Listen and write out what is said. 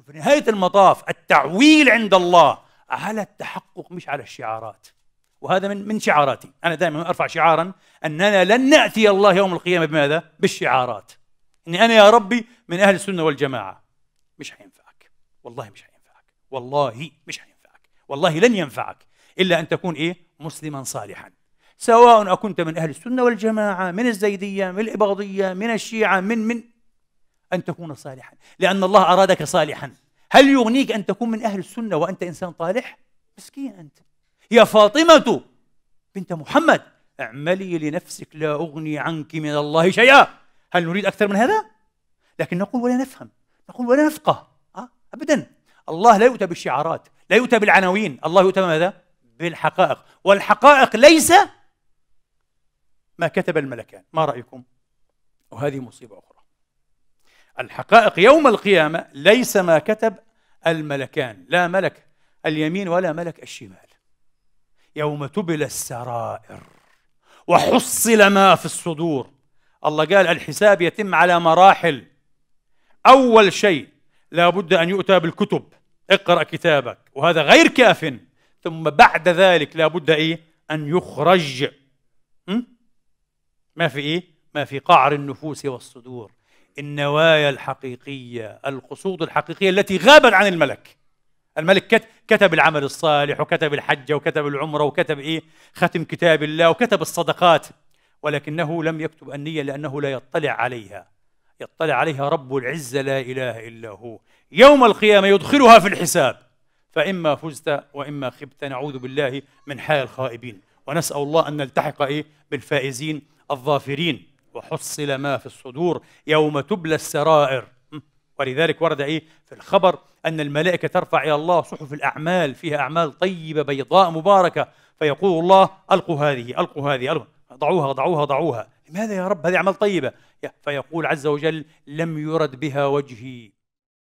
انه في نهايه المطاف التعويل عند الله على التحقق مش على الشعارات وهذا من من شعاراتي انا دائما ارفع شعارا اننا لن ناتي الله يوم القيامه بماذا بالشعارات اني انا يا ربي من اهل السنه والجماعه مش حينفعك والله مش حينفعك والله مش حينفعك والله لن ينفعك الا ان تكون ايه مسلما صالحا سواء اكنت من اهل السنه والجماعه من الزيديه من الاباضيه من الشيعه من من أن تكون صالحا لأن الله أرادك صالحا هل يغنيك أن تكون من أهل السنة وأنت إنسان طالح؟ مسكين أنت يا فاطمة بنت محمد اعملي لنفسك لا أغني عنك من الله شيئا هل نريد أكثر من هذا؟ لكن نقول ولا نفهم نقول ولا نفقه أه؟ أبدا الله لا يؤتى بالشعارات لا يؤتى بالعناوين الله يؤتى ماذا؟ بالحقائق والحقائق ليس ما كتب الملكان ما رأيكم؟ وهذه مصيبة أخرى الحقائق يوم القيامة ليس ما كتب الملكان لا ملك اليمين ولا ملك الشمال يوم تبلى السرائر وحصل ما في الصدور الله قال الحساب يتم على مراحل أول شيء لا بد أن يؤتى بالكتب اقرأ كتابك وهذا غير كاف ثم بعد ذلك لا بد إيه أن يخرج ما في إيه ما في قعر النفوس والصدور النوايا الحقيقية القصود الحقيقية التي غابت عن الملك الملك كتب العمل الصالح وكتب الحج وكتب العمرة وكتب إيه ختم كتاب الله وكتب الصدقات ولكنه لم يكتب النية لأنه لا يطلع عليها يطلع عليها رب العزة لا إله إلا هو يوم القيامة يدخلها في الحساب فإما فزت وإما خبت نعوذ بالله من حال الخائبين ونسأل الله أن نلتحق إيه بالفائزين الظافرين وحصل ما في الصدور يوم تبلى السرائر ولذلك ورد ايه في الخبر ان الملائكه ترفع الى الله صحف الاعمال فيها اعمال طيبه بيضاء مباركه فيقول الله القوا هذه القوا هذه ألقوا. ضعوها ضعوها ضعوها لماذا يا رب هذه اعمال طيبه فيقول عز وجل لم يرد بها وجهي